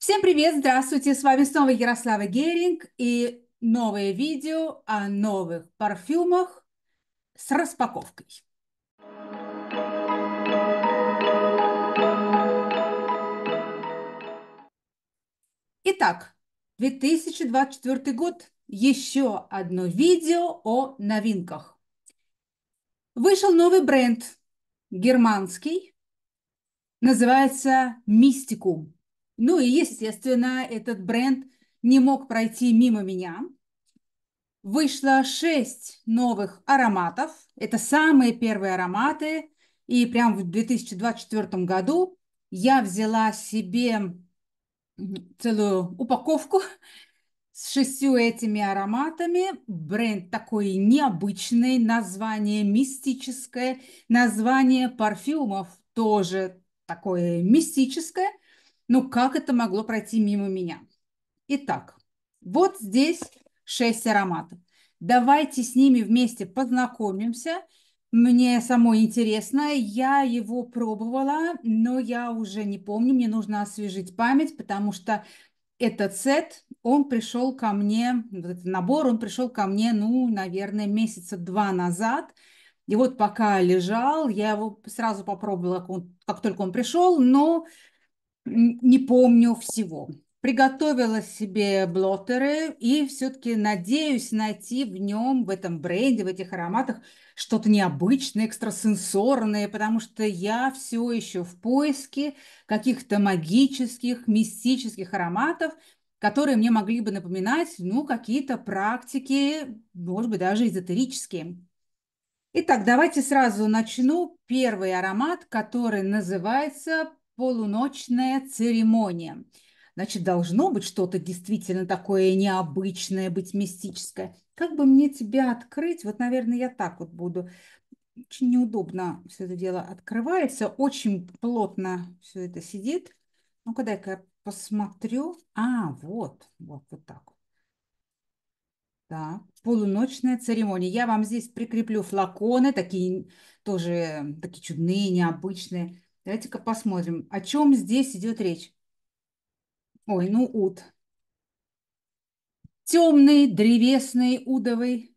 Всем привет, здравствуйте, с вами снова Ярослава Геринг и новое видео о новых парфюмах с распаковкой. Итак, 2024 год, еще одно видео о новинках. Вышел новый бренд, германский, называется «Мистикум». Ну и, естественно, этот бренд не мог пройти мимо меня. Вышло шесть новых ароматов. Это самые первые ароматы. И прям в 2024 году я взяла себе целую упаковку с шестью этими ароматами. Бренд такой необычный, название мистическое, название парфюмов тоже такое мистическое. Ну, как это могло пройти мимо меня? Итак, вот здесь шесть ароматов. Давайте с ними вместе познакомимся. Мне самой интересно, я его пробовала, но я уже не помню, мне нужно освежить память, потому что этот сет, он пришел ко мне, этот набор, он пришел ко мне, ну, наверное, месяца два назад. И вот пока лежал, я его сразу попробовала, как только он пришел, но не помню всего. Приготовила себе блоттеры и все-таки надеюсь найти в нем, в этом бренде, в этих ароматах что-то необычное, экстрасенсорное, потому что я все еще в поиске каких-то магических, мистических ароматов, которые мне могли бы напоминать, ну, какие-то практики, может быть, даже эзотерические. Итак, давайте сразу начну. Первый аромат, который называется полуночная церемония. Значит, должно быть что-то действительно такое необычное, быть мистическое. Как бы мне тебя открыть? Вот, наверное, я так вот буду. Очень неудобно все это дело открывается, очень плотно все это сидит. Ну, когда я посмотрю. А, вот, вот, вот так вот. Да, полуночная церемония. Я вам здесь прикреплю флаконы, такие тоже такие чудные, необычные. Давайте-ка посмотрим, о чем здесь идет речь. Ой, ну ут. Темный, древесный, удовый.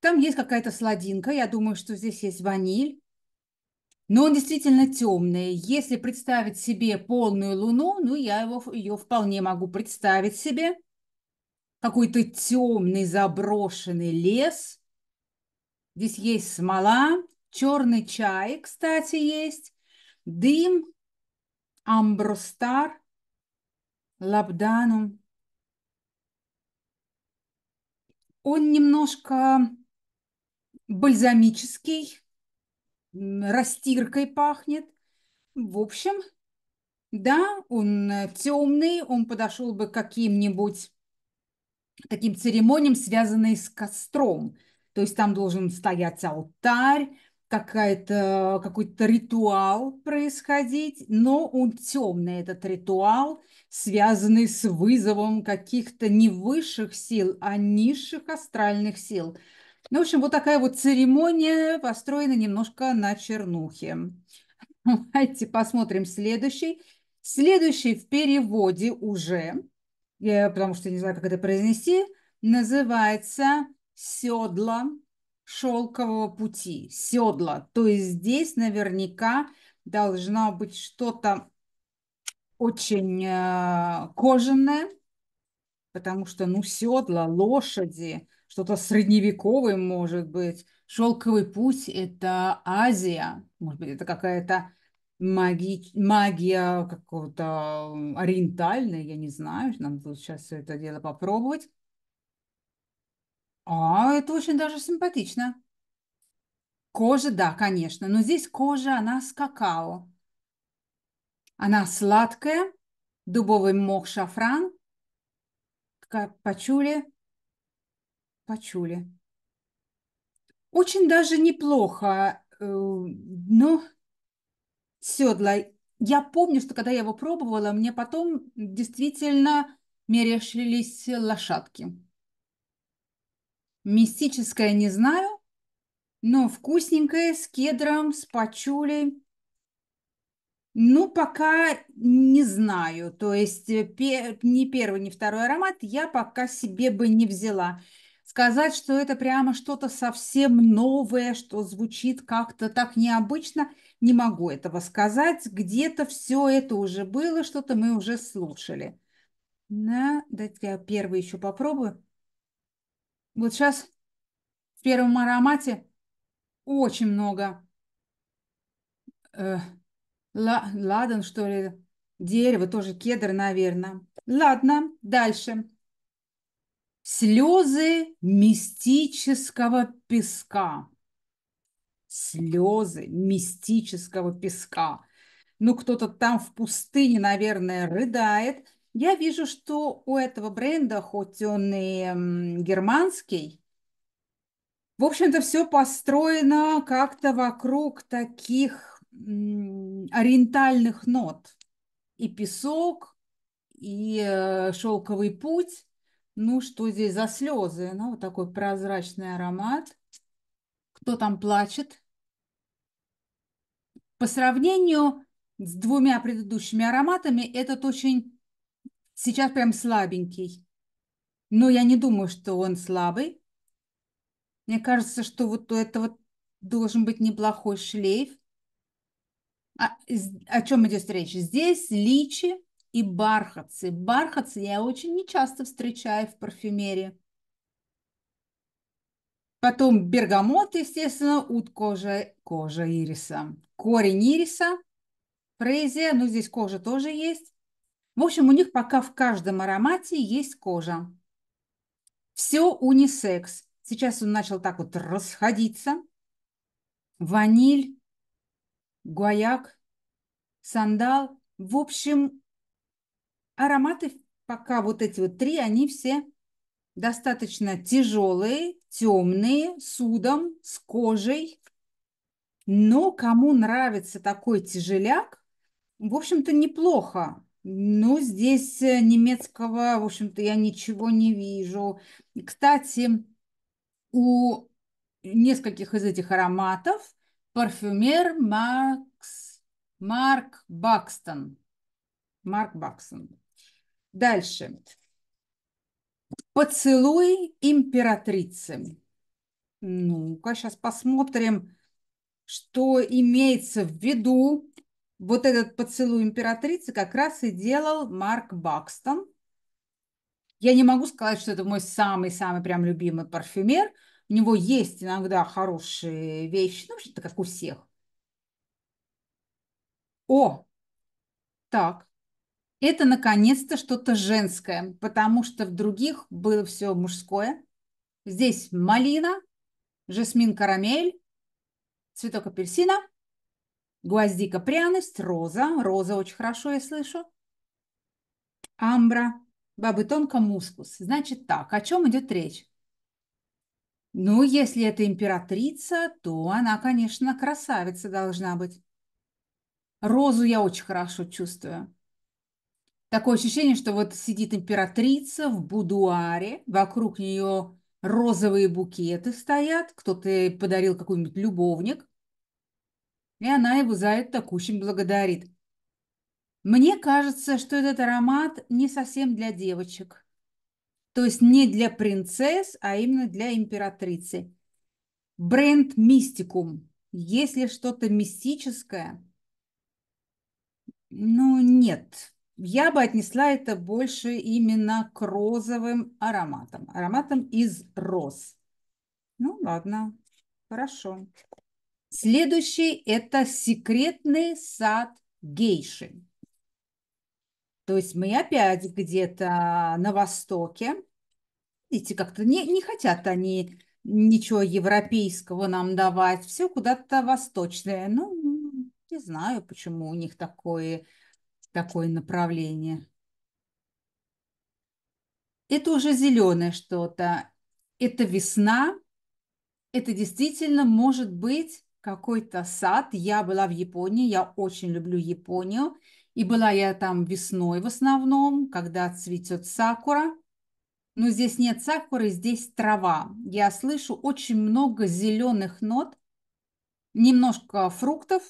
Там есть какая-то сладинка. Я думаю, что здесь есть ваниль. Но он действительно темный. Если представить себе полную луну, ну, я его, ее вполне могу представить себе. Какой-то темный заброшенный лес. Здесь есть смола, Черный чай, кстати, есть. Дым, амбростар, лабданум. Он немножко бальзамический, растиркой пахнет. В общем, да, он э, темный, он подошел бы к каким-нибудь таким церемониям, связанным с костром. То есть там должен стоять алтарь, какая-то, какой-то ритуал происходить, но он темный, этот ритуал, связанный с вызовом каких-то не высших сил, а низших астральных сил. Ну, в общем, вот такая вот церемония построена немножко на чернухе. Давайте посмотрим следующий. Следующий в переводе уже, я, потому что не знаю, как это произнести, называется Седла шелкового пути, седла. То есть здесь наверняка должно быть что-то очень э, кожаное, потому что, ну, седла, лошади, что-то средневековое, может быть. Шелковый путь – это Азия, может быть, это какая-то маги... магия какого-то э, ориентальная, я не знаю, нам будет сейчас все это дело попробовать. А, это очень даже симпатично. Кожа, да, конечно, но здесь кожа, она с какао. Она сладкая, дубовый мох, шафран, пачули, пачули. Очень даже неплохо, э, но седла. Я помню, что когда я его пробовала, мне потом действительно мерещились лошадки. Мистическое не знаю, но вкусненькое, с кедром, с пачули. Ну, пока не знаю. То есть э, пе- ни первый, ни второй аромат я пока себе бы не взяла. Сказать, что это прямо что-то совсем новое, что звучит как-то так необычно, не могу этого сказать. Где-то все это уже было, что-то мы уже слушали. Да, дайте я первый еще попробую. Вот сейчас в первом аромате очень много э, ла, ладан, что ли, дерево, тоже кедр, наверное. Ладно, дальше. Слезы мистического песка. Слезы мистического песка. Ну, кто-то там в пустыне, наверное, рыдает – я вижу, что у этого бренда, хоть он и германский, в общем-то, все построено как-то вокруг таких ориентальных нот. И песок, и э, шелковый путь. Ну, что здесь за слезы? Ну, вот такой прозрачный аромат. Кто там плачет? По сравнению с двумя предыдущими ароматами, этот очень Сейчас прям слабенький. Но я не думаю, что он слабый. Мне кажется, что вот это вот должен быть неплохой шлейф. А, о чем идет речь? Здесь личи и бархатцы. Бархатцы я очень нечасто встречаю в парфюмерии. Потом бергамот, естественно, ут кожа, кожа ириса. Корень ириса, фрезия, Но ну, здесь кожа тоже есть. В общем, у них пока в каждом аромате есть кожа. Все унисекс. Сейчас он начал так вот расходиться. Ваниль, гуаяк, сандал. В общем, ароматы пока вот эти вот три, они все достаточно тяжелые, темные, с удом, с кожей. Но кому нравится такой тяжеляк, в общем-то, неплохо. Ну, здесь э, немецкого, в общем-то, я ничего не вижу. Кстати, у нескольких из этих ароматов парфюмер Макс Марк Бакстон. Марк Бакстон. Дальше. Поцелуй императрицы. Ну-ка, сейчас посмотрим, что имеется в виду вот этот поцелуй императрицы как раз и делал Марк Бакстон. Я не могу сказать, что это мой самый-самый прям любимый парфюмер. У него есть иногда хорошие вещи, ну, что-то как у всех. О, так, это наконец-то что-то женское, потому что в других было все мужское. Здесь малина, жасмин карамель, цветок апельсина – Гвоздика – пряность, роза. Роза очень хорошо я слышу. Амбра. Бабы тонко мускус. Значит так, о чем идет речь? Ну, если это императрица, то она, конечно, красавица должна быть. Розу я очень хорошо чувствую. Такое ощущение, что вот сидит императрица в будуаре, вокруг нее розовые букеты стоят, кто-то подарил какой-нибудь любовник, и она его за это очень благодарит. Мне кажется, что этот аромат не совсем для девочек. То есть не для принцесс, а именно для императрицы. Бренд Мистикум. Если что-то мистическое, ну нет, я бы отнесла это больше именно к розовым ароматам, ароматам из роз. Ну ладно, хорошо. Следующий – это секретный сад гейши. То есть мы опять где-то на востоке. Видите, как-то не, не хотят они ничего европейского нам давать. Все куда-то восточное. Ну, не знаю, почему у них такое, такое направление. Это уже зеленое что-то. Это весна. Это действительно может быть какой-то сад. Я была в Японии, я очень люблю Японию. И была я там весной в основном, когда цветет сакура. Но здесь нет сакуры, здесь трава. Я слышу очень много зеленых нот, немножко фруктов,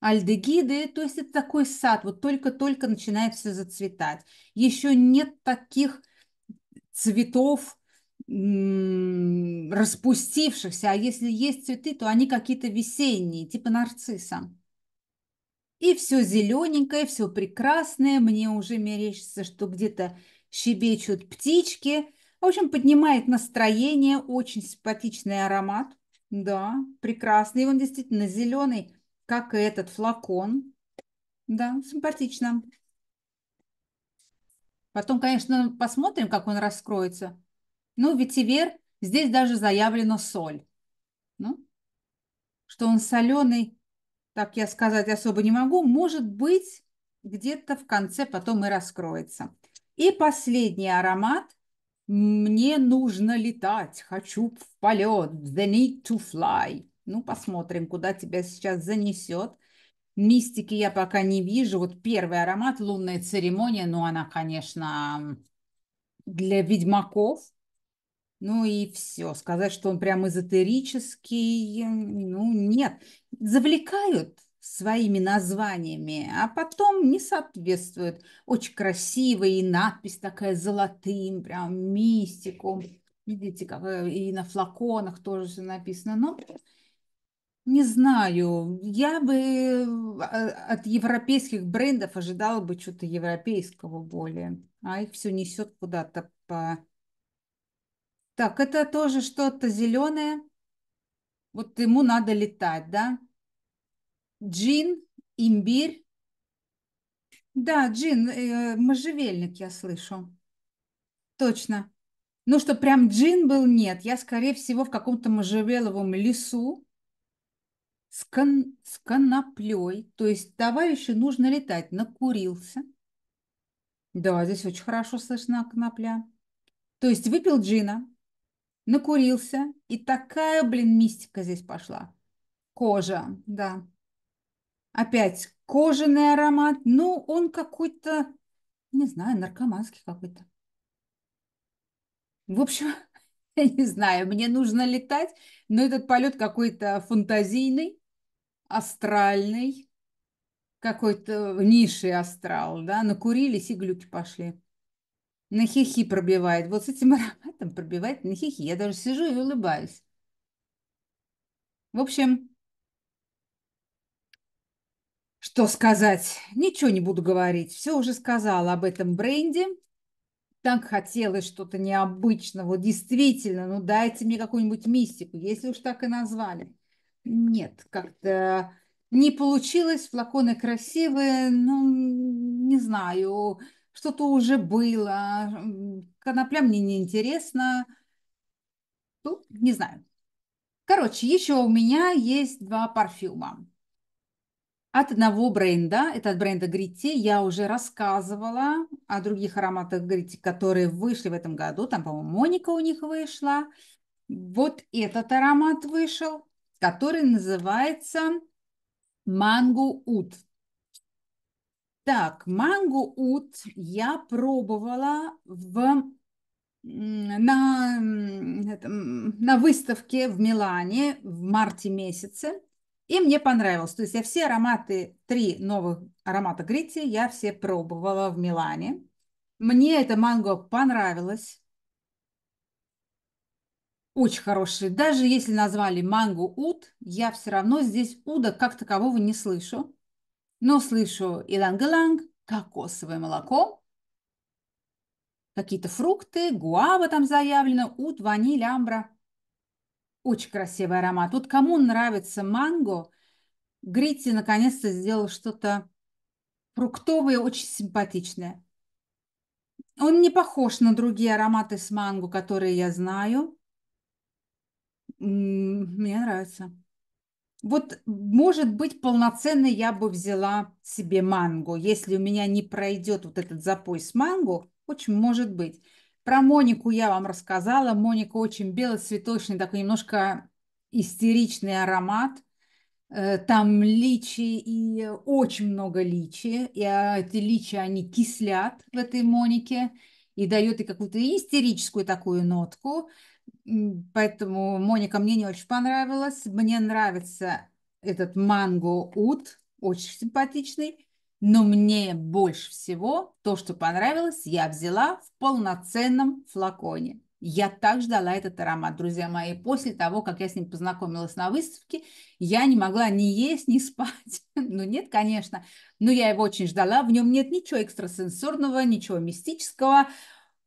альдегиды. То есть это такой сад, вот только-только начинает все зацветать. Еще нет таких цветов, распустившихся, а если есть цветы, то они какие-то весенние, типа нарцисса. И все зелененькое, все прекрасное, мне уже мерещится, что где-то щебечут птички. В общем, поднимает настроение, очень симпатичный аромат. Да, прекрасный, он действительно зеленый, как и этот флакон. Да, симпатично. Потом, конечно, посмотрим, как он раскроется. Ну, ветивер, здесь даже заявлено соль. Ну, что он соленый, так я сказать особо не могу. Может быть, где-то в конце потом и раскроется. И последний аромат. Мне нужно летать, хочу в полет, the need to fly. Ну, посмотрим, куда тебя сейчас занесет. Мистики я пока не вижу. Вот первый аромат, лунная церемония, ну, она, конечно, для ведьмаков. Ну и все. Сказать, что он прям эзотерический, ну нет. Завлекают своими названиями, а потом не соответствует. Очень красивая и надпись такая золотым, прям мистику. Видите, как э, и на флаконах тоже все написано. Но не знаю, я бы а, от европейских брендов ожидала бы что-то европейского более, а их все несет куда-то по так, это тоже что-то зеленое. Вот ему надо летать, да? Джин, имбирь. Да, джин, э, можжевельник, я слышу. Точно. Ну, что прям джин был, нет. Я, скорее всего, в каком-то можжевеловом лесу с, кон с коноплей. То есть товарищу нужно летать. Накурился. Да, здесь очень хорошо слышно конопля. То есть выпил джина, накурился, и такая, блин, мистика здесь пошла. Кожа, да. Опять кожаный аромат, ну, он какой-то, не знаю, наркоманский какой-то. В общем, я не знаю, мне нужно летать, но этот полет какой-то фантазийный, астральный, какой-то низший астрал, да, накурились и глюки пошли на хихи пробивает. Вот с этим ароматом пробивает на хихи. Я даже сижу и улыбаюсь. В общем, что сказать? Ничего не буду говорить. Все уже сказала об этом бренде. Так хотелось что-то необычного. Действительно, ну дайте мне какую-нибудь мистику, если уж так и назвали. Нет, как-то не получилось. Флаконы красивые, ну, не знаю что-то уже было, конопля мне неинтересна, ну, не знаю. Короче, еще у меня есть два парфюма. От одного бренда, это от бренда Гритти, я уже рассказывала о других ароматах Гритти, которые вышли в этом году. Там, по-моему, Моника у них вышла. Вот этот аромат вышел, который называется Манго Ут. Так, манго ут я пробовала в, на, на выставке в Милане в марте месяце, и мне понравилось. То есть я все ароматы, три новых аромата Грити, я все пробовала в Милане. Мне это манго понравилось. Очень хороший. Даже если назвали манго ут, я все равно здесь уда как такового не слышу но слышу иланг-иланг, кокосовое молоко, какие-то фрукты, гуава там заявлено, ут, ваниль, амбра. Очень красивый аромат. Вот кому нравится манго, Грити наконец-то сделал что-то фруктовое, очень симпатичное. Он не похож на другие ароматы с манго, которые я знаю. Мне нравится. Вот, может быть, полноценно я бы взяла себе мангу, Если у меня не пройдет вот этот запой с мангу, очень может быть. Про Монику я вам рассказала. Моника очень белоцветочный, такой немножко истеричный аромат. Э, там личи и очень много личи. И а, эти личи, они кислят в этой Монике и дает и какую-то истерическую такую нотку. Поэтому Моника мне не очень понравилась. Мне нравится этот манго ут, очень симпатичный. Но мне больше всего то, что понравилось, я взяла в полноценном флаконе. Я так ждала этот аромат, друзья мои. После того, как я с ним познакомилась на выставке, я не могла ни есть, ни спать. ну нет, конечно, но я его очень ждала. В нем нет ничего экстрасенсорного, ничего мистического.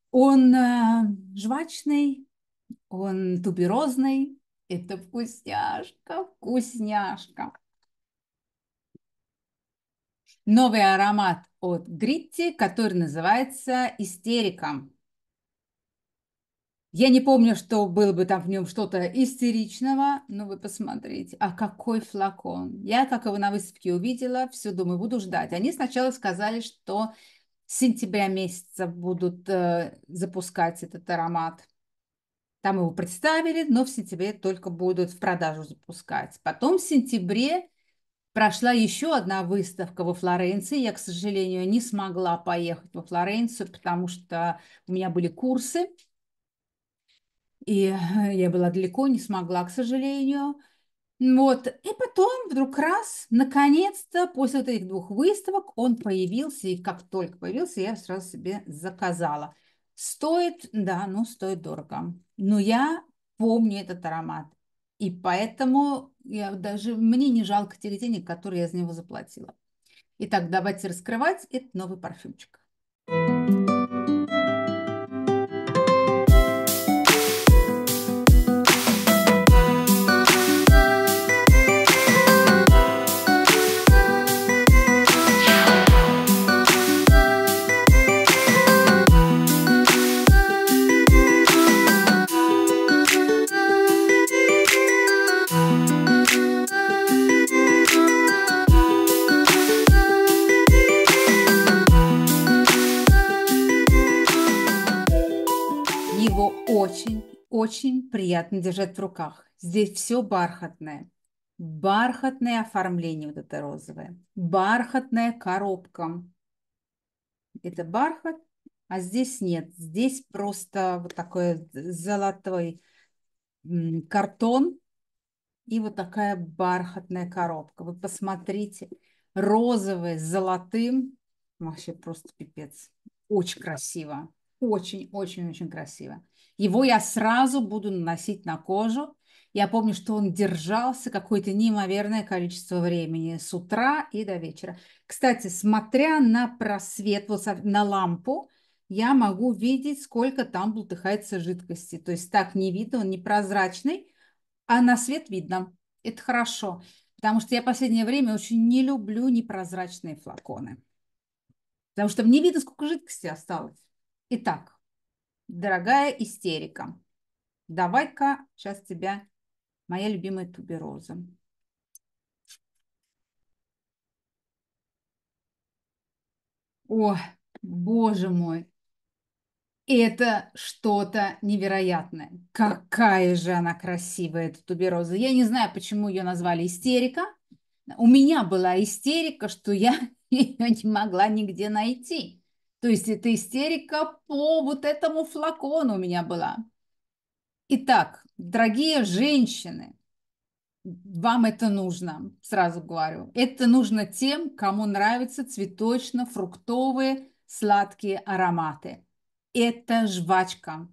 Он э, жвачный, он туберозный. Это вкусняшка, вкусняшка. Новый аромат от Гритти, который называется «Истерика». Я не помню, что было бы там в нем что-то истеричного, но вы посмотрите, а какой флакон. Я, как его на выставке увидела, все думаю, буду ждать. Они сначала сказали, что с сентября месяца будут э, запускать этот аромат. Там его представили, но в сентябре только будут в продажу запускать. Потом в сентябре прошла еще одна выставка во Флоренции. Я, к сожалению, не смогла поехать во Флоренцию, потому что у меня были курсы, и э, я была далеко, не смогла, к сожалению. Вот. И потом вдруг раз, наконец-то, после вот этих двух выставок он появился, и как только появился, я сразу себе заказала. Стоит, да, ну стоит дорого. Но я помню этот аромат. И поэтому я даже, мне не жалко тех денег, которые я за него заплатила. Итак, давайте раскрывать этот новый парфюмчик. Thank очень приятно держать в руках. Здесь все бархатное. Бархатное оформление вот это розовое. Бархатная коробка. Это бархат, а здесь нет. Здесь просто вот такой золотой картон и вот такая бархатная коробка. Вы посмотрите, розовый с золотым. Вообще просто пипец. Очень красиво. Очень-очень-очень красиво. Его я сразу буду наносить на кожу. Я помню, что он держался какое-то неимоверное количество времени с утра и до вечера. Кстати, смотря на просвет, вот на лампу, я могу видеть, сколько там бултыхается жидкости. То есть так не видно, он непрозрачный, а на свет видно. Это хорошо, потому что я в последнее время очень не люблю непрозрачные флаконы. Потому что мне видно, сколько жидкости осталось. Итак, Дорогая истерика, давай-ка сейчас тебя моя любимая тубероза. О, боже мой, это что-то невероятное. Какая же она красивая, эта тубероза. Я не знаю, почему ее назвали истерика. У меня была истерика, что я ее не могла нигде найти. То есть это истерика по вот этому флакону у меня была. Итак, дорогие женщины, вам это нужно, сразу говорю. Это нужно тем, кому нравятся цветочно-фруктовые сладкие ароматы. Это жвачка,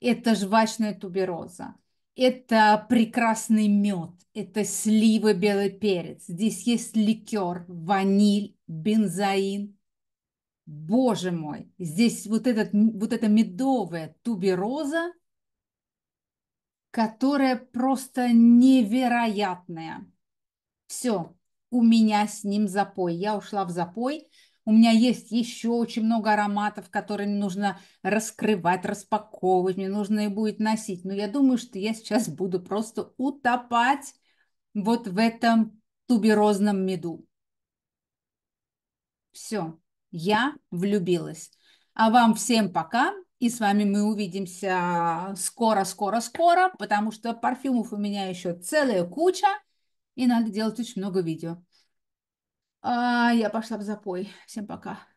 это жвачная тубероза, это прекрасный мед, это сливы, белый перец. Здесь есть ликер, ваниль, бензоин, Боже мой, здесь вот, этот, вот эта медовая тубероза, которая просто невероятная. Все, у меня с ним запой. Я ушла в запой. У меня есть еще очень много ароматов, которые нужно раскрывать, распаковывать, мне нужно и будет носить. Но я думаю, что я сейчас буду просто утопать вот в этом туберозном меду. Все. Я влюбилась. А вам всем пока. И с вами мы увидимся скоро-скоро-скоро, потому что парфюмов у меня еще целая куча. И надо делать очень много видео. А, я пошла в запой. Всем пока.